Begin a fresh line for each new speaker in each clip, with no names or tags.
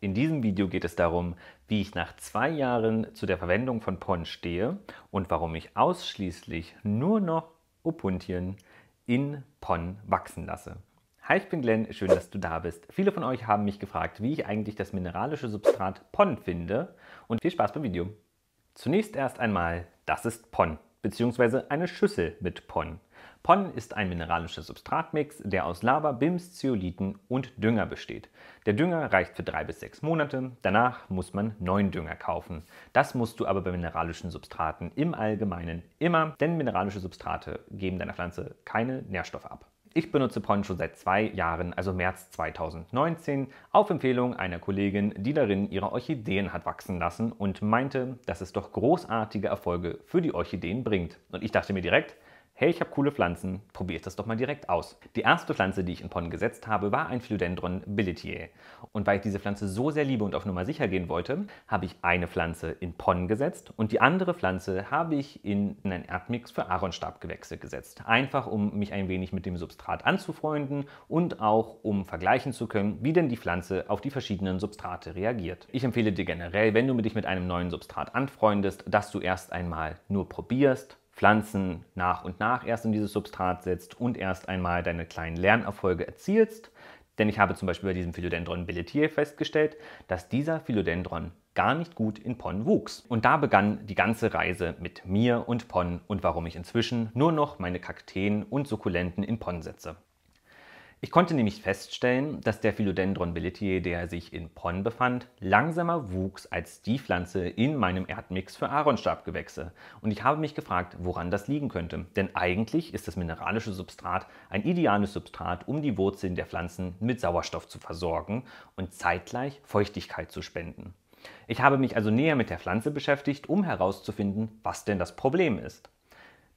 In diesem Video geht es darum, wie ich nach zwei Jahren zu der Verwendung von PON stehe und warum ich ausschließlich nur noch Opuntien in PON wachsen lasse. Hi, ich bin Glenn, schön, dass du da bist. Viele von euch haben mich gefragt, wie ich eigentlich das mineralische Substrat PON finde und viel Spaß beim Video. Zunächst erst einmal, das ist PON, beziehungsweise eine Schüssel mit PON. PON ist ein mineralischer Substratmix, der aus Lava, BIMs, Zeoliten und Dünger besteht. Der Dünger reicht für drei bis sechs Monate, danach muss man neuen Dünger kaufen. Das musst du aber bei mineralischen Substraten im Allgemeinen immer, denn mineralische Substrate geben deiner Pflanze keine Nährstoffe ab. Ich benutze PON schon seit zwei Jahren, also März 2019, auf Empfehlung einer Kollegin, die darin ihre Orchideen hat wachsen lassen und meinte, dass es doch großartige Erfolge für die Orchideen bringt. Und ich dachte mir direkt, hey, ich habe coole Pflanzen, probiere ich das doch mal direkt aus. Die erste Pflanze, die ich in Ponnen gesetzt habe, war ein Philodendron Billetier. Und weil ich diese Pflanze so sehr liebe und auf Nummer sicher gehen wollte, habe ich eine Pflanze in Ponnen gesetzt und die andere Pflanze habe ich in, in einen Erdmix für Aaronstabgewächse gesetzt. Einfach, um mich ein wenig mit dem Substrat anzufreunden und auch, um vergleichen zu können, wie denn die Pflanze auf die verschiedenen Substrate reagiert. Ich empfehle dir generell, wenn du dich mit einem neuen Substrat anfreundest, dass du erst einmal nur probierst, Pflanzen nach und nach erst in dieses Substrat setzt und erst einmal deine kleinen Lernerfolge erzielst. Denn ich habe zum Beispiel bei diesem Philodendron Belletier festgestellt, dass dieser Philodendron gar nicht gut in Pon wuchs. Und da begann die ganze Reise mit mir und Pon und warum ich inzwischen nur noch meine Kakteen und Sukkulenten in Pon setze. Ich konnte nämlich feststellen, dass der Philodendron bellitiae, der sich in Ponn befand, langsamer wuchs als die Pflanze in meinem Erdmix für Aaronstabgewächse. Und ich habe mich gefragt, woran das liegen könnte. Denn eigentlich ist das mineralische Substrat ein ideales Substrat, um die Wurzeln der Pflanzen mit Sauerstoff zu versorgen und zeitgleich Feuchtigkeit zu spenden. Ich habe mich also näher mit der Pflanze beschäftigt, um herauszufinden, was denn das Problem ist.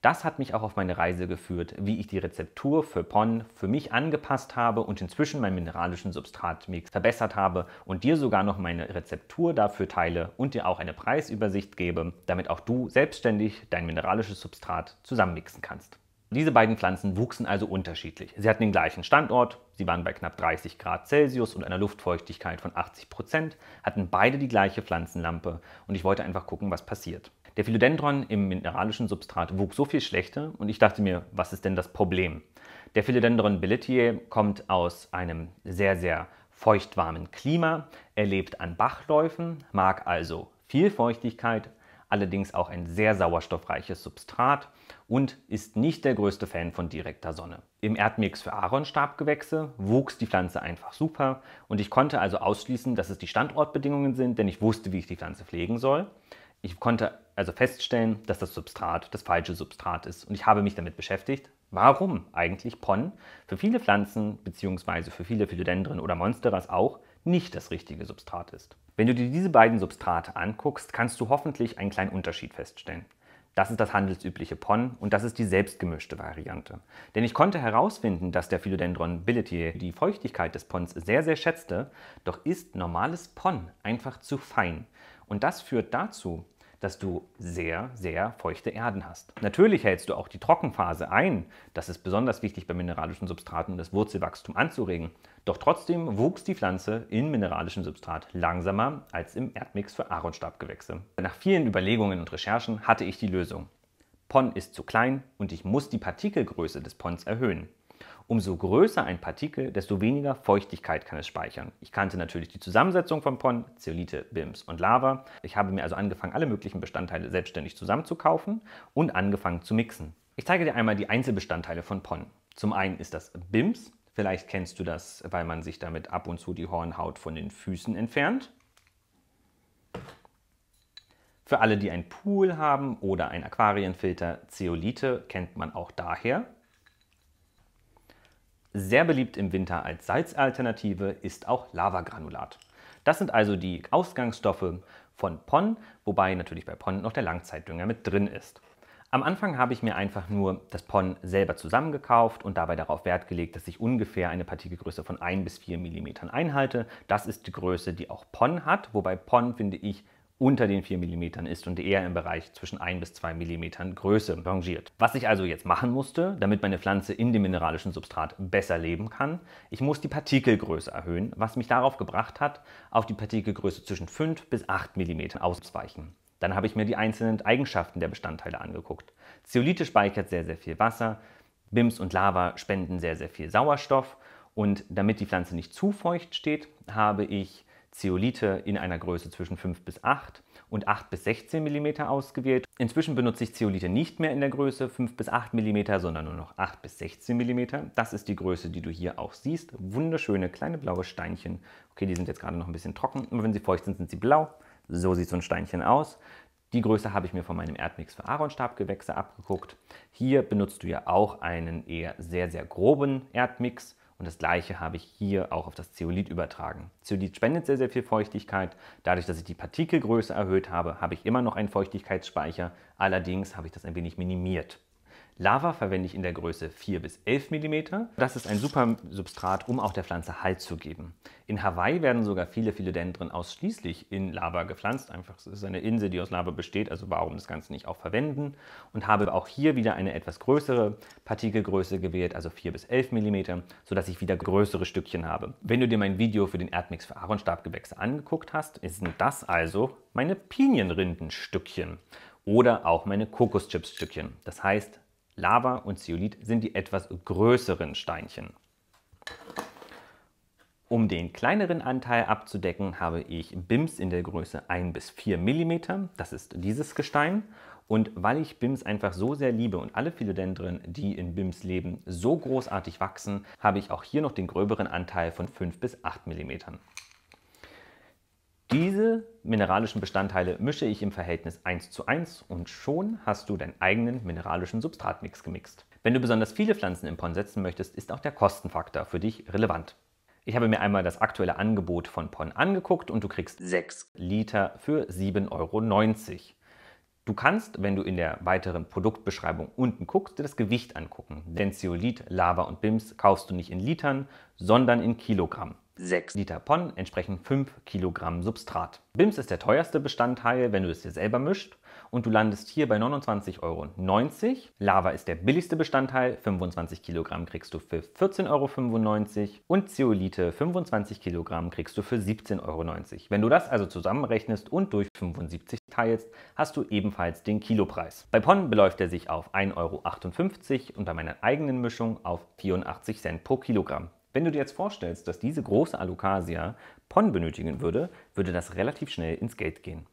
Das hat mich auch auf meine Reise geführt, wie ich die Rezeptur für PON für mich angepasst habe und inzwischen meinen mineralischen Substratmix verbessert habe und dir sogar noch meine Rezeptur dafür teile und dir auch eine Preisübersicht gebe, damit auch du selbstständig dein mineralisches Substrat zusammenmixen kannst. Diese beiden Pflanzen wuchsen also unterschiedlich. Sie hatten den gleichen Standort, sie waren bei knapp 30 Grad Celsius und einer Luftfeuchtigkeit von 80 Prozent, hatten beide die gleiche Pflanzenlampe und ich wollte einfach gucken, was passiert. Der Philodendron im mineralischen Substrat wuchs so viel schlechter und ich dachte mir, was ist denn das Problem? Der Philodendron belletiae kommt aus einem sehr, sehr feuchtwarmen Klima. Er lebt an Bachläufen, mag also viel Feuchtigkeit, allerdings auch ein sehr sauerstoffreiches Substrat und ist nicht der größte Fan von direkter Sonne. Im Erdmix für Aaronstabgewächse wuchs die Pflanze einfach super und ich konnte also ausschließen, dass es die Standortbedingungen sind, denn ich wusste, wie ich die Pflanze pflegen soll. Ich konnte also feststellen, dass das Substrat das falsche Substrat ist und ich habe mich damit beschäftigt, warum eigentlich PON für viele Pflanzen bzw. für viele Philodendren oder Monsteras auch nicht das richtige Substrat ist. Wenn du dir diese beiden Substrate anguckst, kannst du hoffentlich einen kleinen Unterschied feststellen. Das ist das handelsübliche PON und das ist die selbstgemischte Variante. Denn ich konnte herausfinden, dass der Philodendron Billetier die Feuchtigkeit des Pons sehr, sehr schätzte, doch ist normales PON einfach zu fein. Und das führt dazu, dass du sehr, sehr feuchte Erden hast. Natürlich hältst du auch die Trockenphase ein. Das ist besonders wichtig bei mineralischen Substraten, um das Wurzelwachstum anzuregen. Doch trotzdem wuchs die Pflanze in mineralischem Substrat langsamer als im Erdmix für Aaronstabgewächse. Nach vielen Überlegungen und Recherchen hatte ich die Lösung. Pon ist zu klein und ich muss die Partikelgröße des Pons erhöhen. Umso größer ein Partikel, desto weniger Feuchtigkeit kann es speichern. Ich kannte natürlich die Zusammensetzung von PON, Zeolite, BIMS und Lava. Ich habe mir also angefangen, alle möglichen Bestandteile selbstständig zusammenzukaufen und angefangen zu mixen. Ich zeige dir einmal die Einzelbestandteile von PON. Zum einen ist das BIMS. Vielleicht kennst du das, weil man sich damit ab und zu die Hornhaut von den Füßen entfernt. Für alle, die einen Pool haben oder einen Aquarienfilter, Zeolite kennt man auch daher. Sehr beliebt im Winter als Salzalternative ist auch Lavagranulat. Das sind also die Ausgangsstoffe von PON, wobei natürlich bei PON noch der Langzeitdünger mit drin ist. Am Anfang habe ich mir einfach nur das PON selber zusammengekauft und dabei darauf Wert gelegt, dass ich ungefähr eine Partikelgröße von 1 bis 4 mm einhalte. Das ist die Größe, die auch PON hat, wobei PON, finde ich, unter den 4 mm ist und eher im Bereich zwischen 1 bis 2 mm Größe rangiert. Was ich also jetzt machen musste, damit meine Pflanze in dem mineralischen Substrat besser leben kann, ich muss die Partikelgröße erhöhen, was mich darauf gebracht hat, auf die Partikelgröße zwischen 5 bis 8 mm auszuweichen. Dann habe ich mir die einzelnen Eigenschaften der Bestandteile angeguckt. Zeolite speichert sehr, sehr viel Wasser, Bims und Lava spenden sehr, sehr viel Sauerstoff und damit die Pflanze nicht zu feucht steht, habe ich Zeolite in einer Größe zwischen 5 bis 8 und 8 bis 16 mm ausgewählt. Inzwischen benutze ich Zeolite nicht mehr in der Größe 5 bis 8 mm, sondern nur noch 8 bis 16 mm. Das ist die Größe, die du hier auch siehst. Wunderschöne kleine blaue Steinchen. Okay, die sind jetzt gerade noch ein bisschen trocken, aber wenn sie feucht sind, sind sie blau. So sieht so ein Steinchen aus. Die Größe habe ich mir von meinem Erdmix für Aaronstabgewächse abgeguckt. Hier benutzt du ja auch einen eher sehr, sehr groben Erdmix. Und das gleiche habe ich hier auch auf das Zeolit übertragen. Zeolit spendet sehr, sehr viel Feuchtigkeit. Dadurch, dass ich die Partikelgröße erhöht habe, habe ich immer noch einen Feuchtigkeitsspeicher. Allerdings habe ich das ein wenig minimiert. Lava verwende ich in der Größe 4 bis 11 mm. Das ist ein super Substrat, um auch der Pflanze Halt zu geben. In Hawaii werden sogar viele Philodendren ausschließlich in Lava gepflanzt. Einfach, es ist eine Insel, die aus Lava besteht, also warum das Ganze nicht auch verwenden. Und habe auch hier wieder eine etwas größere Partikelgröße gewählt, also 4 bis 11 mm, sodass ich wieder größere Stückchen habe. Wenn du dir mein Video für den Erdmix für Aaronstabgewächse angeguckt hast, sind das also meine Pinienrindenstückchen oder auch meine Kokoschipsstückchen. Das heißt, Lava und Zeolit sind die etwas größeren Steinchen. Um den kleineren Anteil abzudecken, habe ich BIMs in der Größe 1 bis 4 mm, das ist dieses Gestein. Und weil ich BIMs einfach so sehr liebe und alle Philodendren, die in BIMs leben, so großartig wachsen, habe ich auch hier noch den gröberen Anteil von 5 bis 8 mm. Diese mineralischen Bestandteile mische ich im Verhältnis 1 zu 1 und schon hast du deinen eigenen mineralischen Substratmix gemixt. Wenn du besonders viele Pflanzen im Pond setzen möchtest, ist auch der Kostenfaktor für dich relevant. Ich habe mir einmal das aktuelle Angebot von PON angeguckt und du kriegst 6 Liter für 7,90 Euro. Du kannst, wenn du in der weiteren Produktbeschreibung unten guckst, dir das Gewicht angucken. Denn Zeolit, Lava und BIMS kaufst du nicht in Litern, sondern in Kilogramm. 6 Liter PON entsprechen 5 Kilogramm Substrat. BIMS ist der teuerste Bestandteil, wenn du es dir selber mischt und du landest hier bei 29,90 Euro. Lava ist der billigste Bestandteil, 25 Kilogramm kriegst du für 14,95 Euro und Zeolite 25 Kilogramm kriegst du für 17,90 Euro. Wenn du das also zusammenrechnest und durch 75 teilst, hast du ebenfalls den Kilopreis. Bei PON beläuft er sich auf 1,58 Euro und bei meiner eigenen Mischung auf 84 Cent pro Kilogramm. Wenn du dir jetzt vorstellst, dass diese große Alocasia Pon benötigen würde, würde das relativ schnell ins Geld gehen.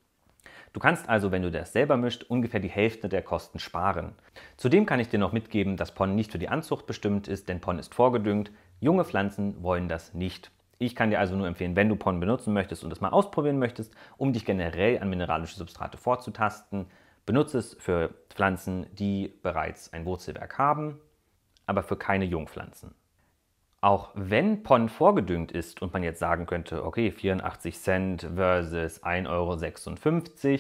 Du kannst also, wenn du das selber mischt, ungefähr die Hälfte der Kosten sparen. Zudem kann ich dir noch mitgeben, dass Pon nicht für die Anzucht bestimmt ist, denn Pon ist vorgedüngt. Junge Pflanzen wollen das nicht. Ich kann dir also nur empfehlen, wenn du Pon benutzen möchtest und es mal ausprobieren möchtest, um dich generell an mineralische Substrate vorzutasten, benutze es für Pflanzen, die bereits ein Wurzelwerk haben, aber für keine Jungpflanzen auch wenn PON vorgedüngt ist und man jetzt sagen könnte, okay, 84 Cent versus 1,56 Euro,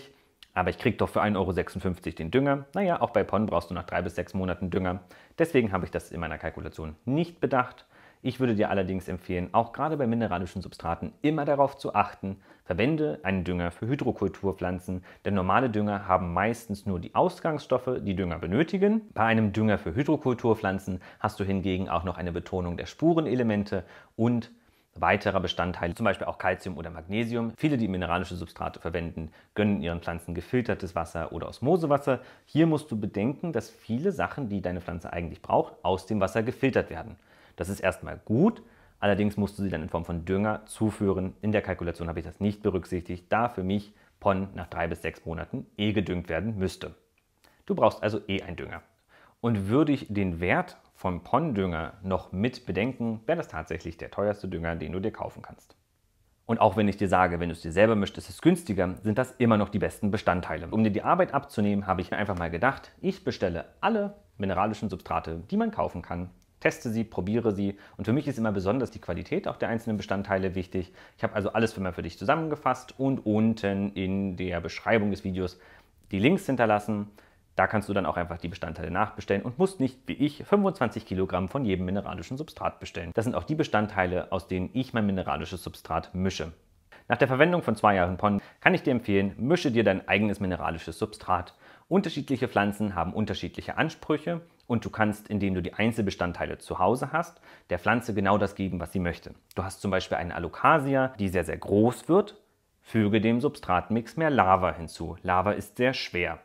aber ich kriege doch für 1,56 Euro den Dünger. Naja, auch bei PON brauchst du nach drei bis sechs Monaten Dünger. Deswegen habe ich das in meiner Kalkulation nicht bedacht. Ich würde dir allerdings empfehlen, auch gerade bei mineralischen Substraten immer darauf zu achten, verwende einen Dünger für Hydrokulturpflanzen, denn normale Dünger haben meistens nur die Ausgangsstoffe, die Dünger benötigen. Bei einem Dünger für Hydrokulturpflanzen hast du hingegen auch noch eine Betonung der Spurenelemente und weiterer Bestandteile, zum Beispiel auch Calcium oder Magnesium. Viele, die mineralische Substrate verwenden, gönnen ihren Pflanzen gefiltertes Wasser oder Osmosewasser. Hier musst du bedenken, dass viele Sachen, die deine Pflanze eigentlich braucht, aus dem Wasser gefiltert werden. Das ist erstmal gut, allerdings musst du sie dann in Form von Dünger zuführen. In der Kalkulation habe ich das nicht berücksichtigt, da für mich PON nach drei bis sechs Monaten eh gedüngt werden müsste. Du brauchst also eh einen Dünger. Und würde ich den Wert von PON-Dünger noch mit bedenken, wäre das tatsächlich der teuerste Dünger, den du dir kaufen kannst. Und auch wenn ich dir sage, wenn du es dir selber mischst, ist es günstiger, sind das immer noch die besten Bestandteile. Um dir die Arbeit abzunehmen, habe ich mir einfach mal gedacht, ich bestelle alle mineralischen Substrate, die man kaufen kann, teste sie, probiere sie. Und für mich ist immer besonders die Qualität auch der einzelnen Bestandteile wichtig. Ich habe also alles für immer für dich zusammengefasst und unten in der Beschreibung des Videos die Links hinterlassen. Da kannst du dann auch einfach die Bestandteile nachbestellen und musst nicht, wie ich, 25 Kilogramm von jedem mineralischen Substrat bestellen. Das sind auch die Bestandteile, aus denen ich mein mineralisches Substrat mische. Nach der Verwendung von zwei Jahren Pond kann ich dir empfehlen, mische dir dein eigenes mineralisches Substrat. Unterschiedliche Pflanzen haben unterschiedliche Ansprüche und du kannst, indem du die Einzelbestandteile zu Hause hast, der Pflanze genau das geben, was sie möchte. Du hast zum Beispiel eine Alocasia, die sehr, sehr groß wird. Füge dem Substratmix mehr Lava hinzu. Lava ist sehr schwer.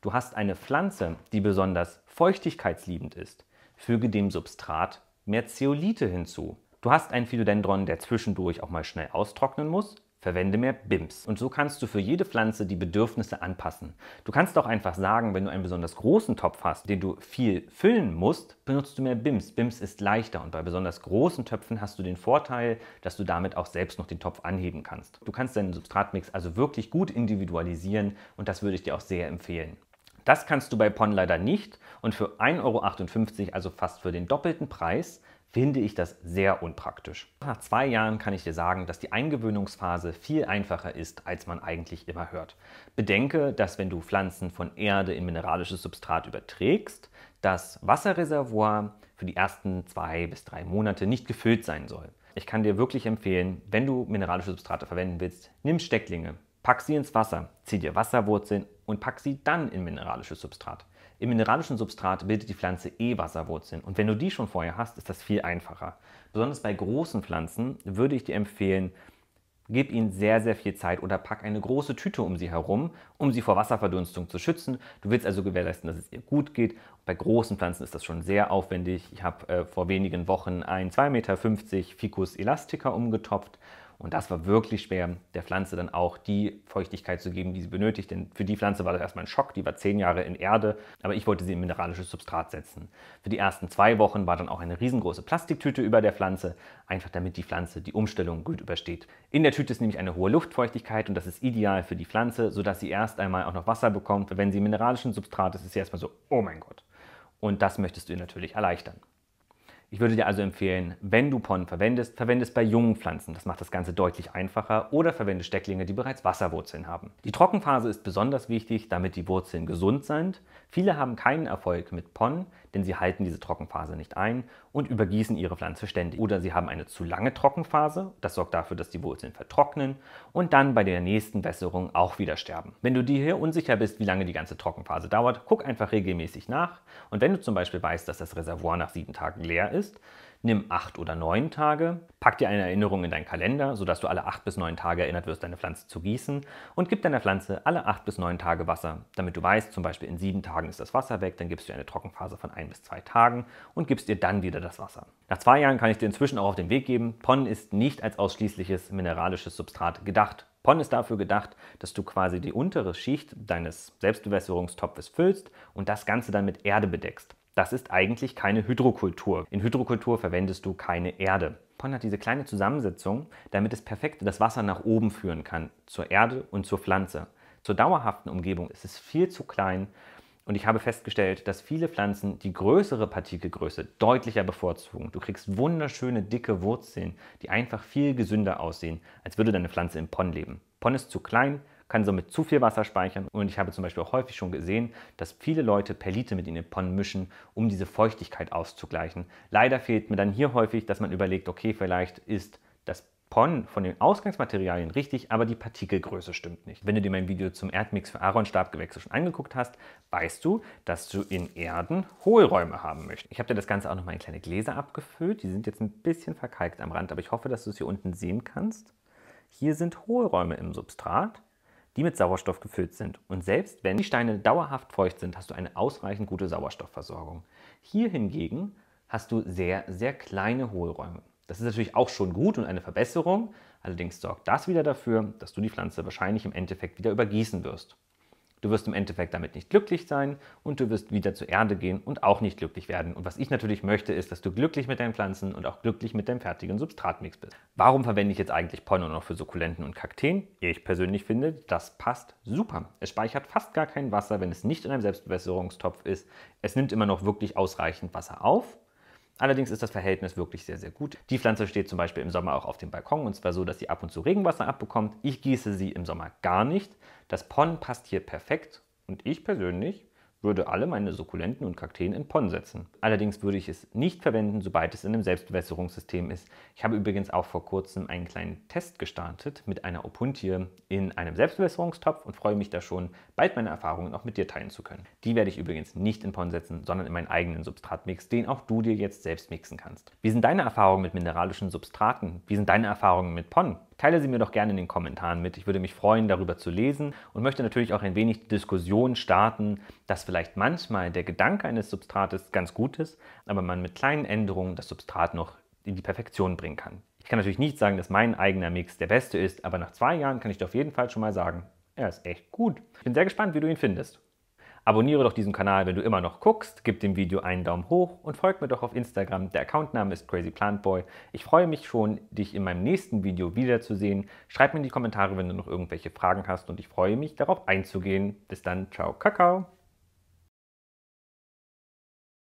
Du hast eine Pflanze, die besonders feuchtigkeitsliebend ist. Füge dem Substrat mehr Zeolite hinzu. Du hast einen Philodendron, der zwischendurch auch mal schnell austrocknen muss. Verwende mehr BIMs. Und so kannst du für jede Pflanze die Bedürfnisse anpassen. Du kannst auch einfach sagen, wenn du einen besonders großen Topf hast, den du viel füllen musst, benutzt du mehr BIMs. BIMs ist leichter und bei besonders großen Töpfen hast du den Vorteil, dass du damit auch selbst noch den Topf anheben kannst. Du kannst deinen Substratmix also wirklich gut individualisieren und das würde ich dir auch sehr empfehlen. Das kannst du bei PON leider nicht und für 1,58 Euro, also fast für den doppelten Preis, finde ich das sehr unpraktisch. Nach zwei Jahren kann ich dir sagen, dass die Eingewöhnungsphase viel einfacher ist, als man eigentlich immer hört. Bedenke, dass wenn du Pflanzen von Erde in mineralisches Substrat überträgst, das Wasserreservoir für die ersten zwei bis drei Monate nicht gefüllt sein soll. Ich kann dir wirklich empfehlen, wenn du mineralische Substrate verwenden willst, nimm Stecklinge, pack sie ins Wasser, zieh dir Wasserwurzeln und pack sie dann in mineralisches Substrat. Im mineralischen Substrat bildet die Pflanze eh Wasserwurzeln und wenn du die schon vorher hast, ist das viel einfacher. Besonders bei großen Pflanzen würde ich dir empfehlen, gib ihnen sehr, sehr viel Zeit oder pack eine große Tüte um sie herum, um sie vor Wasserverdunstung zu schützen. Du willst also gewährleisten, dass es ihr gut geht. Bei großen Pflanzen ist das schon sehr aufwendig. Ich habe äh, vor wenigen Wochen ein 2,50 Meter Ficus elastica umgetopft und das war wirklich schwer, der Pflanze dann auch die Feuchtigkeit zu geben, die sie benötigt. Denn für die Pflanze war das erstmal ein Schock, die war zehn Jahre in Erde, aber ich wollte sie in mineralisches Substrat setzen. Für die ersten zwei Wochen war dann auch eine riesengroße Plastiktüte über der Pflanze, einfach damit die Pflanze die Umstellung gut übersteht. In der Tüte ist nämlich eine hohe Luftfeuchtigkeit und das ist ideal für die Pflanze, sodass sie erst einmal auch noch Wasser bekommt. Wenn sie mineralischen Substrat ist, ist sie erstmal so, oh mein Gott. Und das möchtest du ihr natürlich erleichtern. Ich würde dir also empfehlen, wenn du Ponnen verwendest, verwende es bei jungen Pflanzen. Das macht das Ganze deutlich einfacher. Oder verwende Stecklinge, die bereits Wasserwurzeln haben. Die Trockenphase ist besonders wichtig, damit die Wurzeln gesund sind, Viele haben keinen Erfolg mit Pon, denn sie halten diese Trockenphase nicht ein und übergießen ihre Pflanze ständig. Oder sie haben eine zu lange Trockenphase, das sorgt dafür, dass die Wurzeln vertrocknen und dann bei der nächsten Wässerung auch wieder sterben. Wenn du dir hier unsicher bist, wie lange die ganze Trockenphase dauert, guck einfach regelmäßig nach und wenn du zum Beispiel weißt, dass das Reservoir nach sieben Tagen leer ist, Nimm acht oder neun Tage, pack dir eine Erinnerung in deinen Kalender, sodass du alle acht bis neun Tage erinnert wirst, deine Pflanze zu gießen und gib deiner Pflanze alle acht bis neun Tage Wasser, damit du weißt, zum Beispiel in sieben Tagen ist das Wasser weg, dann gibst du eine Trockenphase von ein bis zwei Tagen und gibst ihr dann wieder das Wasser. Nach zwei Jahren kann ich dir inzwischen auch auf den Weg geben, PON ist nicht als ausschließliches mineralisches Substrat gedacht. PON ist dafür gedacht, dass du quasi die untere Schicht deines Selbstbewässerungstopfes füllst und das Ganze dann mit Erde bedeckst. Das ist eigentlich keine Hydrokultur. In Hydrokultur verwendest du keine Erde. Pond hat diese kleine Zusammensetzung, damit es perfekt das Wasser nach oben führen kann, zur Erde und zur Pflanze. Zur dauerhaften Umgebung ist es viel zu klein und ich habe festgestellt, dass viele Pflanzen die größere Partikelgröße deutlicher bevorzugen. Du kriegst wunderschöne, dicke Wurzeln, die einfach viel gesünder aussehen, als würde deine Pflanze im Pond leben. Pond ist zu klein, kann somit zu viel Wasser speichern und ich habe zum Beispiel auch häufig schon gesehen, dass viele Leute Perlite mit in den Pon mischen, um diese Feuchtigkeit auszugleichen. Leider fehlt mir dann hier häufig, dass man überlegt, okay, vielleicht ist das PON von den Ausgangsmaterialien richtig, aber die Partikelgröße stimmt nicht. Wenn du dir mein Video zum Erdmix für Aaron-Stabgewächse schon angeguckt hast, weißt du, dass du in Erden Hohlräume haben möchtest. Ich habe dir das Ganze auch nochmal in kleine Gläser abgefüllt. Die sind jetzt ein bisschen verkalkt am Rand, aber ich hoffe, dass du es hier unten sehen kannst. Hier sind Hohlräume im Substrat die mit Sauerstoff gefüllt sind. Und selbst wenn die Steine dauerhaft feucht sind, hast du eine ausreichend gute Sauerstoffversorgung. Hier hingegen hast du sehr, sehr kleine Hohlräume. Das ist natürlich auch schon gut und eine Verbesserung, allerdings sorgt das wieder dafür, dass du die Pflanze wahrscheinlich im Endeffekt wieder übergießen wirst. Du wirst im Endeffekt damit nicht glücklich sein und du wirst wieder zur Erde gehen und auch nicht glücklich werden. Und was ich natürlich möchte, ist, dass du glücklich mit deinen Pflanzen und auch glücklich mit deinem fertigen Substratmix bist. Warum verwende ich jetzt eigentlich Pollen noch für Sukkulenten und Kakteen? Ich persönlich finde, das passt super. Es speichert fast gar kein Wasser, wenn es nicht in einem Selbstbewässerungstopf ist. Es nimmt immer noch wirklich ausreichend Wasser auf Allerdings ist das Verhältnis wirklich sehr, sehr gut. Die Pflanze steht zum Beispiel im Sommer auch auf dem Balkon und zwar so, dass sie ab und zu Regenwasser abbekommt. Ich gieße sie im Sommer gar nicht. Das Pon passt hier perfekt und ich persönlich würde alle meine Sukkulenten und Kakteen in Pon setzen. Allerdings würde ich es nicht verwenden, sobald es in einem Selbstbewässerungssystem ist. Ich habe übrigens auch vor kurzem einen kleinen Test gestartet mit einer Opuntie in einem Selbstbewässerungstopf und freue mich da schon, bald meine Erfahrungen auch mit dir teilen zu können. Die werde ich übrigens nicht in Pon setzen, sondern in meinen eigenen Substratmix, den auch du dir jetzt selbst mixen kannst. Wie sind deine Erfahrungen mit mineralischen Substraten? Wie sind deine Erfahrungen mit Pon? Teile sie mir doch gerne in den Kommentaren mit. Ich würde mich freuen, darüber zu lesen und möchte natürlich auch ein wenig die Diskussion starten, dass vielleicht manchmal der Gedanke eines Substrates ganz gut ist, aber man mit kleinen Änderungen das Substrat noch in die Perfektion bringen kann. Ich kann natürlich nicht sagen, dass mein eigener Mix der beste ist, aber nach zwei Jahren kann ich dir auf jeden Fall schon mal sagen, er ist echt gut. Ich bin sehr gespannt, wie du ihn findest. Abonniere doch diesen Kanal, wenn du immer noch guckst, gib dem Video einen Daumen hoch und folg mir doch auf Instagram. Der Accountname ist crazyplantboy. Ich freue mich schon, dich in meinem nächsten Video wiederzusehen. Schreib mir in die Kommentare, wenn du noch irgendwelche Fragen hast und ich freue mich, darauf einzugehen. Bis dann, ciao, kakao.